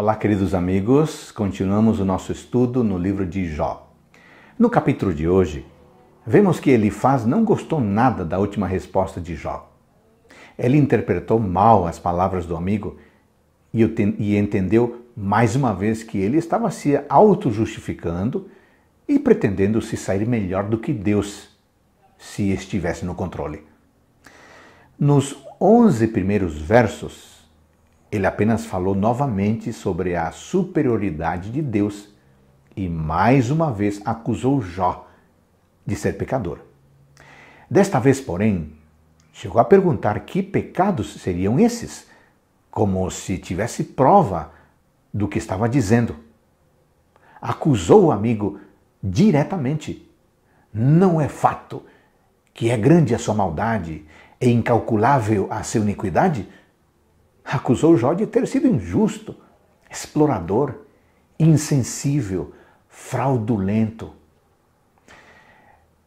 Olá, queridos amigos. Continuamos o nosso estudo no livro de Jó. No capítulo de hoje, vemos que Elifaz não gostou nada da última resposta de Jó. Ele interpretou mal as palavras do amigo e entendeu mais uma vez que ele estava se auto-justificando e pretendendo se sair melhor do que Deus se estivesse no controle. Nos 11 primeiros versos, ele apenas falou novamente sobre a superioridade de Deus e mais uma vez acusou Jó de ser pecador. Desta vez, porém, chegou a perguntar que pecados seriam esses, como se tivesse prova do que estava dizendo. Acusou o amigo diretamente. Não é fato que é grande a sua maldade, e é incalculável a sua iniquidade? Acusou Jó de ter sido injusto, explorador, insensível, fraudulento.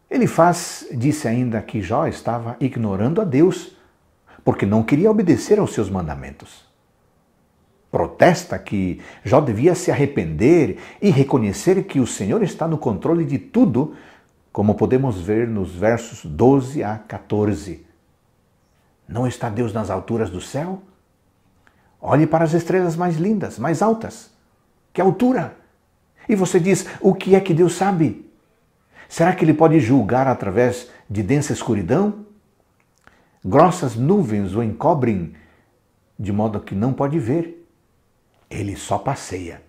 Ele faz, disse ainda que Jó estava ignorando a Deus, porque não queria obedecer aos seus mandamentos. Protesta que Jó devia se arrepender e reconhecer que o Senhor está no controle de tudo, como podemos ver nos versos 12 a 14. Não está Deus nas alturas do céu? Olhe para as estrelas mais lindas, mais altas. Que é altura! E você diz: o que é que Deus sabe? Será que ele pode julgar através de densa escuridão? Grossas nuvens o encobrem de modo que não pode ver. Ele só passeia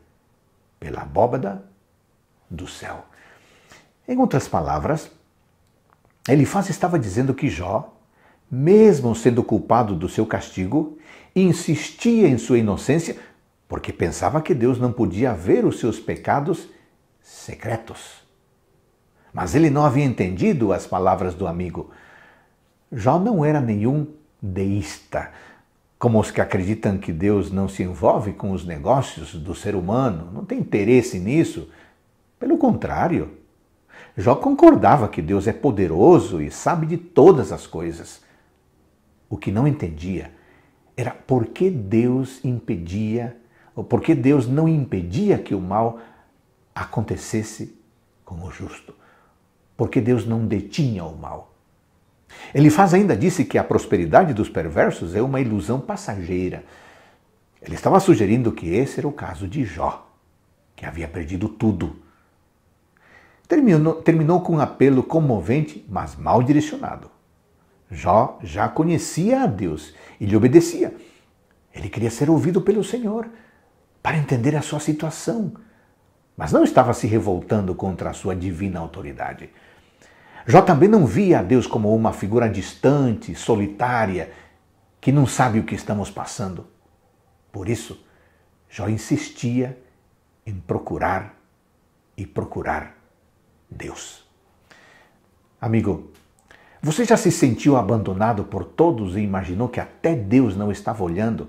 pela abóbada do céu. Em outras palavras, Elifaz estava dizendo que Jó mesmo sendo culpado do seu castigo, insistia em sua inocência porque pensava que Deus não podia ver os seus pecados secretos. Mas ele não havia entendido as palavras do amigo. Jó não era nenhum deísta, como os que acreditam que Deus não se envolve com os negócios do ser humano, não tem interesse nisso. Pelo contrário, Jó concordava que Deus é poderoso e sabe de todas as coisas. O que não entendia era por que Deus impedia, ou por que Deus não impedia que o mal acontecesse com o justo. Porque Deus não detinha o mal. Ele faz ainda disse que a prosperidade dos perversos é uma ilusão passageira. Ele estava sugerindo que esse era o caso de Jó, que havia perdido tudo. Terminou, terminou com um apelo comovente, mas mal direcionado. Jó já conhecia a Deus e lhe obedecia. Ele queria ser ouvido pelo Senhor para entender a sua situação, mas não estava se revoltando contra a sua divina autoridade. Jó também não via a Deus como uma figura distante, solitária, que não sabe o que estamos passando. Por isso, Jó insistia em procurar e procurar Deus. Amigo, você já se sentiu abandonado por todos e imaginou que até Deus não estava olhando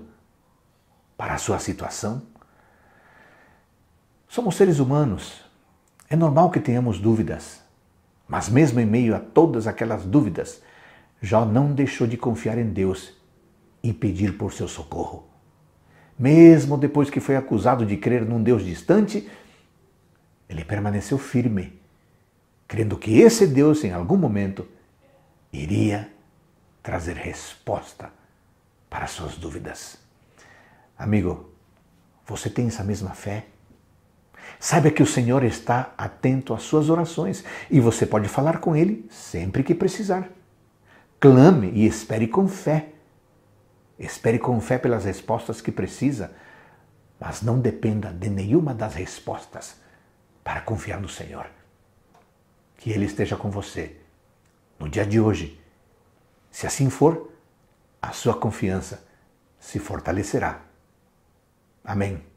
para a sua situação? Somos seres humanos. É normal que tenhamos dúvidas. Mas, mesmo em meio a todas aquelas dúvidas, Jó não deixou de confiar em Deus e pedir por seu socorro. Mesmo depois que foi acusado de crer num Deus distante, ele permaneceu firme, crendo que esse Deus, em algum momento, iria trazer resposta para suas dúvidas. Amigo, você tem essa mesma fé? Saiba que o Senhor está atento às suas orações e você pode falar com Ele sempre que precisar. Clame e espere com fé. Espere com fé pelas respostas que precisa, mas não dependa de nenhuma das respostas para confiar no Senhor. Que Ele esteja com você no dia de hoje. Se assim for, a sua confiança se fortalecerá. Amém.